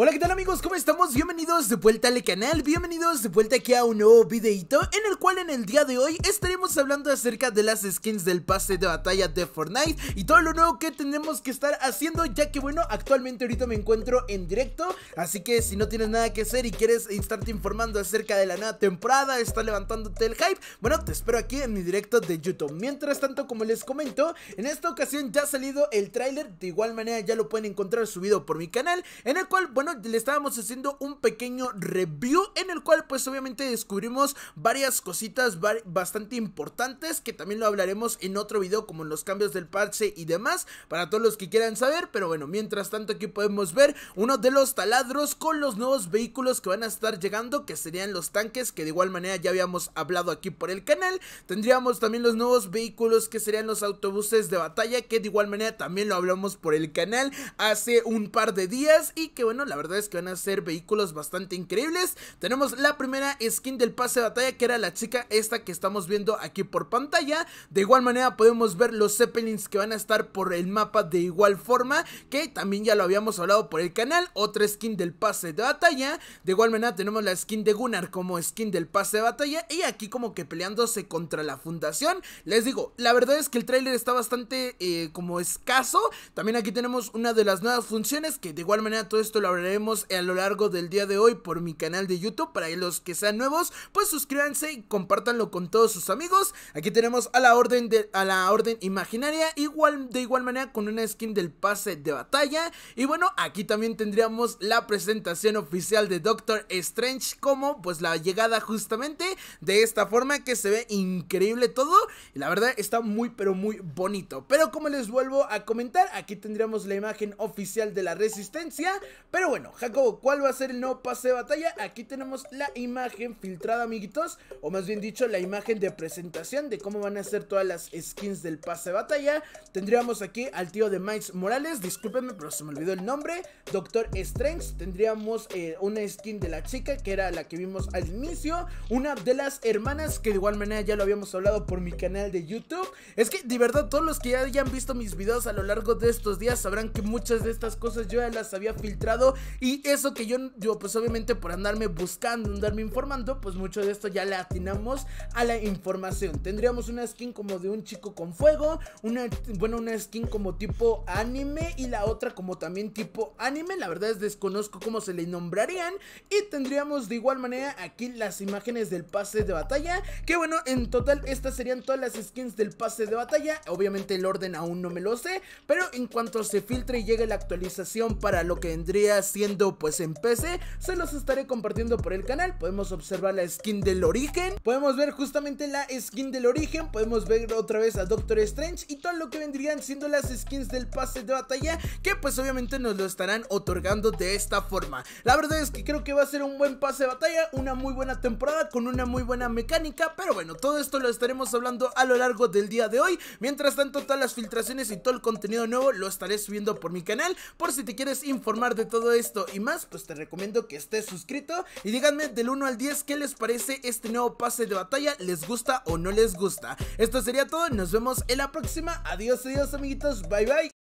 Hola qué tal amigos, ¿cómo estamos? Bienvenidos de vuelta al canal, bienvenidos de vuelta aquí a un nuevo videito En el cual en el día de hoy estaremos hablando acerca de las skins del pase de batalla de Fortnite Y todo lo nuevo que tenemos que estar haciendo ya que bueno, actualmente ahorita me encuentro en directo Así que si no tienes nada que hacer y quieres estarte informando acerca de la nueva temporada, está levantándote el hype Bueno, te espero aquí en mi directo de YouTube Mientras tanto, como les comento, en esta ocasión ya ha salido el tráiler De igual manera ya lo pueden encontrar subido por mi canal En el cual, bueno le estábamos haciendo un pequeño review en el cual pues obviamente descubrimos varias cositas bastante importantes que también lo hablaremos en otro video como los cambios del parche y demás para todos los que quieran saber, pero bueno, mientras tanto aquí podemos ver uno de los taladros con los nuevos vehículos que van a estar llegando que serían los tanques que de igual manera ya habíamos hablado aquí por el canal, tendríamos también los nuevos vehículos que serían los autobuses de batalla que de igual manera también lo hablamos por el canal hace un par de días y que bueno la verdad es que van a ser vehículos bastante increíbles. Tenemos la primera skin del pase de batalla, que era la chica esta que estamos viendo aquí por pantalla. De igual manera podemos ver los Zeppelins que van a estar por el mapa de igual forma, que también ya lo habíamos hablado por el canal. Otra skin del pase de batalla. De igual manera tenemos la skin de Gunnar como skin del pase de batalla. Y aquí como que peleándose contra la fundación. Les digo, la verdad es que el trailer está bastante eh, como escaso. También aquí tenemos una de las nuevas funciones, que de igual manera todo esto lo exploraremos a lo largo del día de hoy por mi canal de YouTube. Para los que sean nuevos, pues suscríbanse y compártanlo con todos sus amigos. Aquí tenemos a la orden de a la orden imaginaria, igual de igual manera con una skin del pase de batalla. Y bueno, aquí también tendríamos la presentación oficial de Doctor Strange como pues la llegada justamente de esta forma que se ve increíble todo. Y la verdad está muy pero muy bonito. Pero como les vuelvo a comentar, aquí tendríamos la imagen oficial de la resistencia. Pero bueno, Jacobo, ¿cuál va a ser el nuevo pase de batalla? Aquí tenemos la imagen filtrada, amiguitos. O más bien dicho, la imagen de presentación de cómo van a ser todas las skins del pase de batalla. Tendríamos aquí al tío de Mike Morales. Discúlpenme, pero se me olvidó el nombre. Doctor Strengths Tendríamos eh, una skin de la chica, que era la que vimos al inicio. Una de las hermanas, que de igual manera ya lo habíamos hablado por mi canal de YouTube. Es que, de verdad, todos los que ya hayan visto mis videos a lo largo de estos días sabrán que muchas de estas cosas yo ya las había filtrado y eso que yo, yo pues obviamente por andarme buscando, andarme informando, pues mucho de esto ya le atinamos a la información. Tendríamos una skin como de un chico con fuego, una, bueno, una skin como tipo anime y la otra como también tipo anime. La verdad es desconozco cómo se le nombrarían. Y tendríamos de igual manera aquí las imágenes del pase de batalla. Que bueno, en total estas serían todas las skins del pase de batalla. Obviamente el orden aún no me lo sé, pero en cuanto se filtre y llegue la actualización para lo que vendría haciendo pues en PC, se los estaré compartiendo por el canal, podemos observar la skin del origen, podemos ver justamente la skin del origen, podemos ver otra vez a Doctor Strange y todo lo que vendrían siendo las skins del pase de batalla que pues obviamente nos lo estarán otorgando de esta forma. La verdad es que creo que va a ser un buen pase de batalla, una muy buena temporada con una muy buena mecánica, pero bueno, todo esto lo estaremos hablando a lo largo del día de hoy. Mientras tanto, todas las filtraciones y todo el contenido nuevo lo estaré subiendo por mi canal, por si te quieres informar de todo esto y más, pues te recomiendo que estés suscrito y díganme del 1 al 10 qué les parece este nuevo pase de batalla, les gusta o no les gusta. Esto sería todo, nos vemos en la próxima. Adiós, adiós amiguitos, bye bye.